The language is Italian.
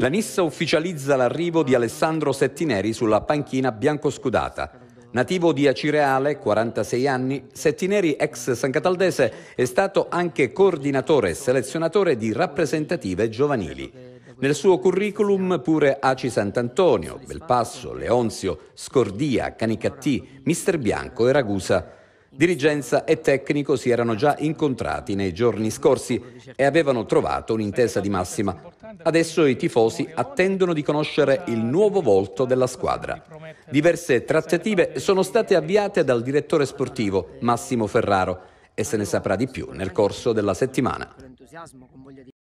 La Nissa ufficializza l'arrivo di Alessandro Settineri sulla panchina biancoscudata. Nativo di Acireale, 46 anni, Settineri, ex San Cataldese, è stato anche coordinatore e selezionatore di rappresentative giovanili. Nel suo curriculum pure Aci Sant'Antonio, Belpasso, Leonzio, Scordia, Canicattì, Mister Bianco e Ragusa. Dirigenza e tecnico si erano già incontrati nei giorni scorsi e avevano trovato un'intesa di massima. Adesso i tifosi attendono di conoscere il nuovo volto della squadra. Diverse trattative sono state avviate dal direttore sportivo Massimo Ferraro e se ne saprà di più nel corso della settimana.